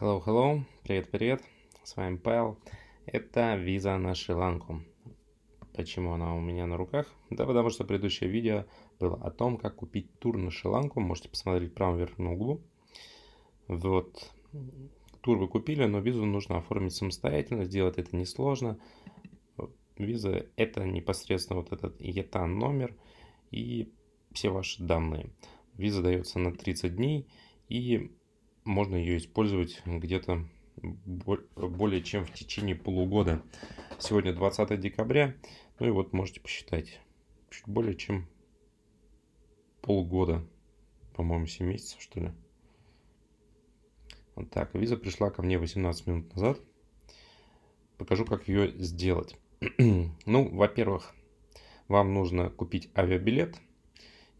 Hello, hello, привет-привет, с вами Павел. Это виза на Шри-Ланку. Почему она у меня на руках? Да потому что предыдущее видео было о том, как купить тур на Шри-Ланку. Можете посмотреть в правом верхнем углу. Вот, тур вы купили, но визу нужно оформить самостоятельно. Сделать это несложно. Виза это непосредственно вот этот ЕТАН номер и все ваши данные. Виза дается на 30 дней и можно ее использовать где-то более чем в течение полугода. Сегодня 20 декабря, ну и вот можете посчитать, чуть более чем полгода, по-моему, 7 месяцев, что ли. Вот так, виза пришла ко мне 18 минут назад. Покажу, как ее сделать. ну, во-первых, вам нужно купить авиабилет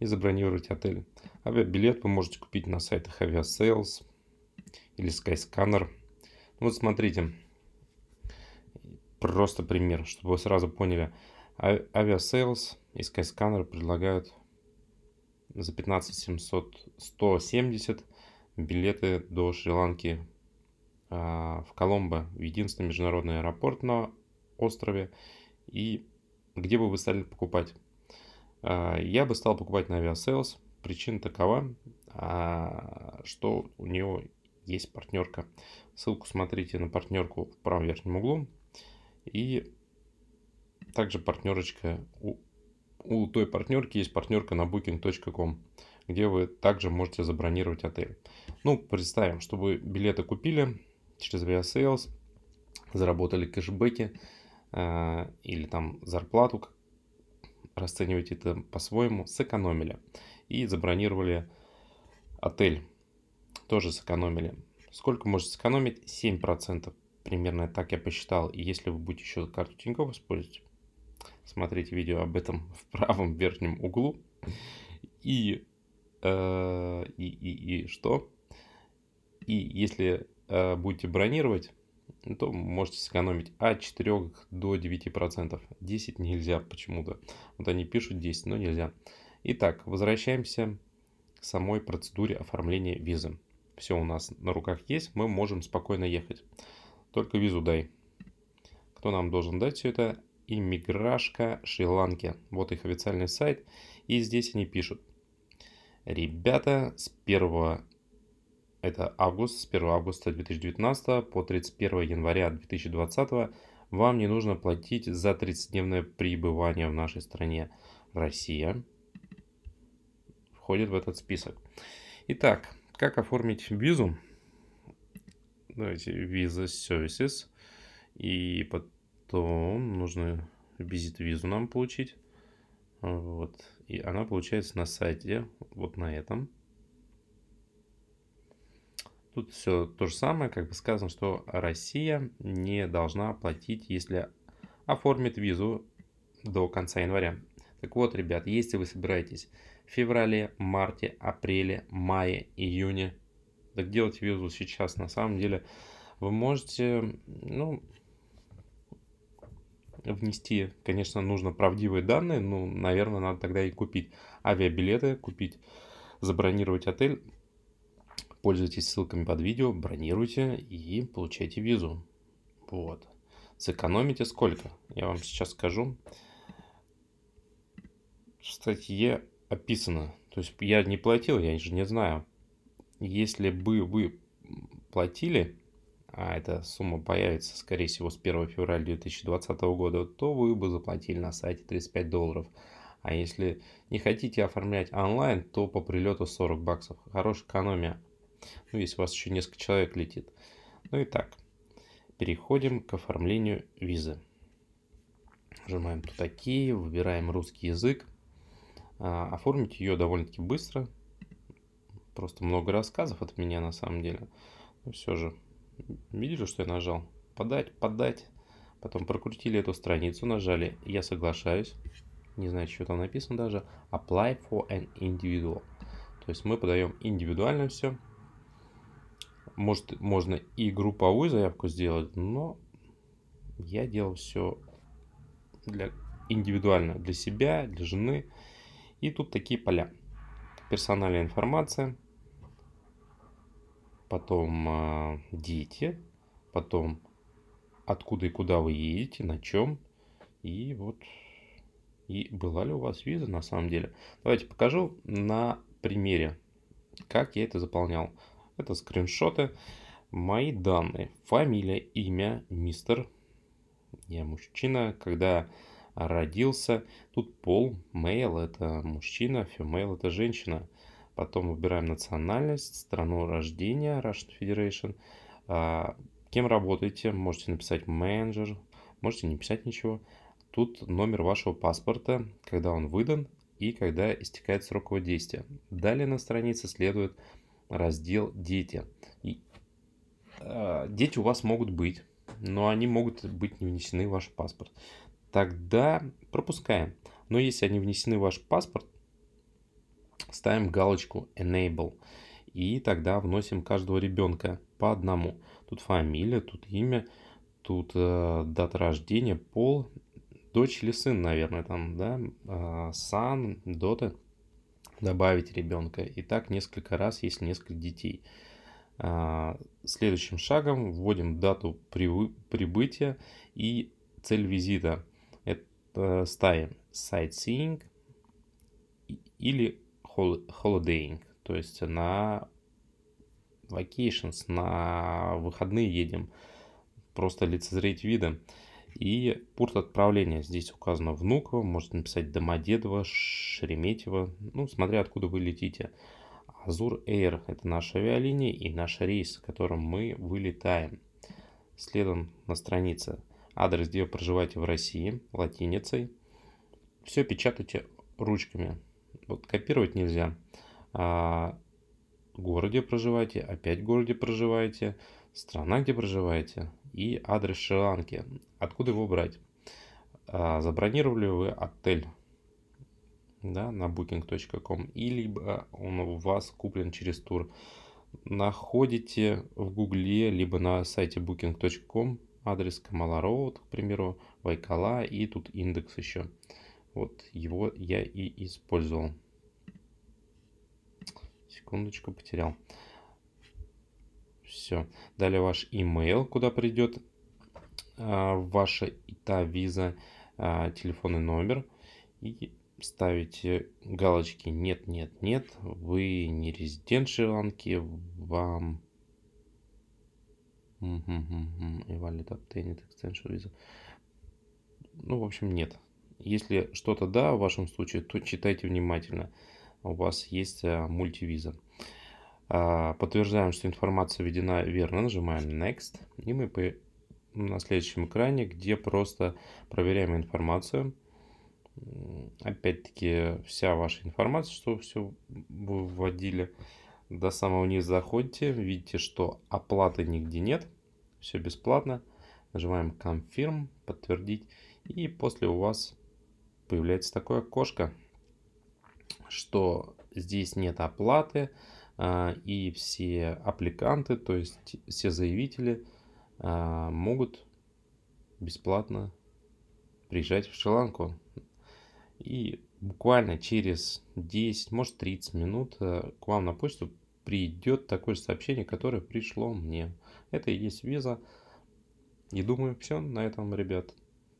и забронировать отель. Авиабилет вы можете купить на сайтах авиасейлс, или Skyscanner. Ну, вот смотрите, просто пример, чтобы вы сразу поняли. Aviasales а, и Skyscanner предлагают за 15 700, 170 билеты до Шри-Ланки э, в Коломбо, в единственный международный аэропорт на острове. И где бы вы стали покупать? Э, я бы стал покупать на Aviasales. Причина такова, э, что у него есть партнерка. Ссылку смотрите на партнерку в правом верхнем углу. И также партнерочка у, у той партнерки есть партнерка на booking.com, где вы также можете забронировать отель. Ну, представим, что вы билеты купили через Viasales, заработали кэшбэки э, или там зарплату, расценивайте это по-своему, сэкономили и забронировали отель тоже сэкономили. Сколько может сэкономить? 7%. Примерно так я посчитал. И если вы будете еще карту Тинькофф использовать, смотрите видео об этом в правом верхнем углу. И, э, и, и, и что? И если э, будете бронировать, то можете сэкономить от 4 до 9%. 10 нельзя почему-то. Вот они пишут 10, но нельзя. Итак, возвращаемся к самой процедуре оформления визы все у нас на руках есть, мы можем спокойно ехать. Только визу дай. Кто нам должен дать все это? Иммиграшка Шри-Ланки. Вот их официальный сайт. И здесь они пишут. Ребята, с 1 это август, с 1 августа 2019 по 31 января 2020 вам не нужно платить за 30-дневное пребывание в нашей стране. Россия входит в этот список. Итак, как оформить визу? Давайте виза services. И потом нужно визит визу нам получить. А, вот. И она получается на сайте, вот на этом. Тут все то же самое, как бы сказано, что Россия не должна платить, если оформит визу до конца января. Так вот, ребят, если вы собираетесь в феврале, марте, апреле, мае, июне, так делать визу сейчас на самом деле вы можете, ну, внести, конечно, нужно правдивые данные, ну, наверное, надо тогда и купить авиабилеты, купить, забронировать отель. Пользуйтесь ссылками под видео, бронируйте и получайте визу. Вот. Сэкономите сколько? Я вам сейчас скажу в статье описано. То есть я не платил, я же не знаю. Если бы вы платили, а эта сумма появится, скорее всего, с 1 февраля 2020 года, то вы бы заплатили на сайте 35 долларов. А если не хотите оформлять онлайн, то по прилету 40 баксов. Хорошая экономия. Ну, если у вас еще несколько человек летит. Ну и так, переходим к оформлению визы. Нажимаем тут «Такие», выбираем русский язык. А, оформить ее довольно-таки быстро. Просто много рассказов от меня на самом деле. Но все же, видели, что я нажал? Подать, подать. Потом прокрутили эту страницу, нажали «Я соглашаюсь». Не знаю, что там написано даже. Apply for an individual. То есть мы подаем индивидуально все. Может, можно и групповую заявку сделать, но я делал все для индивидуально для себя, для жены. И тут такие поля. Персональная информация, потом э, дети, потом откуда и куда вы едете, на чем. И вот, и была ли у вас виза на самом деле. Давайте покажу на примере, как я это заполнял. Это скриншоты, мои данные, фамилия, имя, мистер, я мужчина, когда родился. Тут пол, male – это мужчина, female – это женщина. Потом выбираем национальность, страну рождения, Russian Federation. А, кем работаете, можете написать менеджер, можете не писать ничего. Тут номер вашего паспорта, когда он выдан и когда истекает срок его действия. Далее на странице следует раздел «Дети». И, а, дети у вас могут быть, но они могут быть не внесены в ваш паспорт тогда пропускаем. Но если они внесены в ваш паспорт, ставим галочку Enable. И тогда вносим каждого ребенка по одному. Тут фамилия, тут имя, тут э, дата рождения, пол, дочь или сын, наверное, там, да, э, сан, дота. Добавить ребенка. И так несколько раз, если несколько детей. Э, следующим шагом вводим дату прибытия и цель визита. Э, ставим sightseeing или holidaying, то есть на vacations, на выходные едем, просто лицезреть виды. И порт отправления здесь указано Внуково, можете написать Домодедово, Шереметьево, ну, смотря откуда вы летите. Azur Air – это наша авиалиния и наш рейс, с которым мы вылетаем. Следом на странице – адрес, где вы проживаете в России, латиницей. Все печатайте ручками. Вот копировать нельзя. А, город, где проживаете, опять город, где проживаете, страна, где проживаете и адрес Шри-Ланки. Откуда его брать? А, забронировали вы отель да, на booking.com или он у вас куплен через тур. Находите в гугле, либо на сайте booking.com адрес Камала Роуд, к примеру, Вайкала и тут индекс еще. Вот его я и использовал. Секундочку, потерял. Все. Далее ваш email, куда придет э, ваша ита виза, э, телефонный номер. И ставите галочки «нет, нет, нет», вы не резидент Шри-Ланки, вам и valid obtained extension visa. Ну, в общем, нет. Если что-то да в вашем случае, то читайте внимательно. У вас есть э, мультивиза. А, подтверждаем, что информация введена верно, нажимаем Next, и мы на следующем экране, где просто проверяем информацию. Опять-таки, вся ваша информация, что все вы вводили, до самого низа заходите, видите, что оплаты нигде нет все бесплатно. Нажимаем Confirm, подтвердить. И после у вас появляется такое окошко, что здесь нет оплаты а, и все аппликанты, то есть все заявители а, могут бесплатно приезжать в Шри-Ланку. И буквально через 10, может 30 минут э, к вам на почту придет такое же сообщение, которое пришло мне. Это и есть виза. И думаю, все на этом, ребят.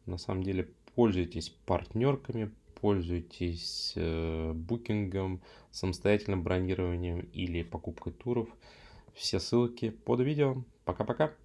На самом деле, пользуйтесь партнерками, пользуйтесь э, букингом, самостоятельным бронированием или покупкой туров. Все ссылки под видео. Пока-пока.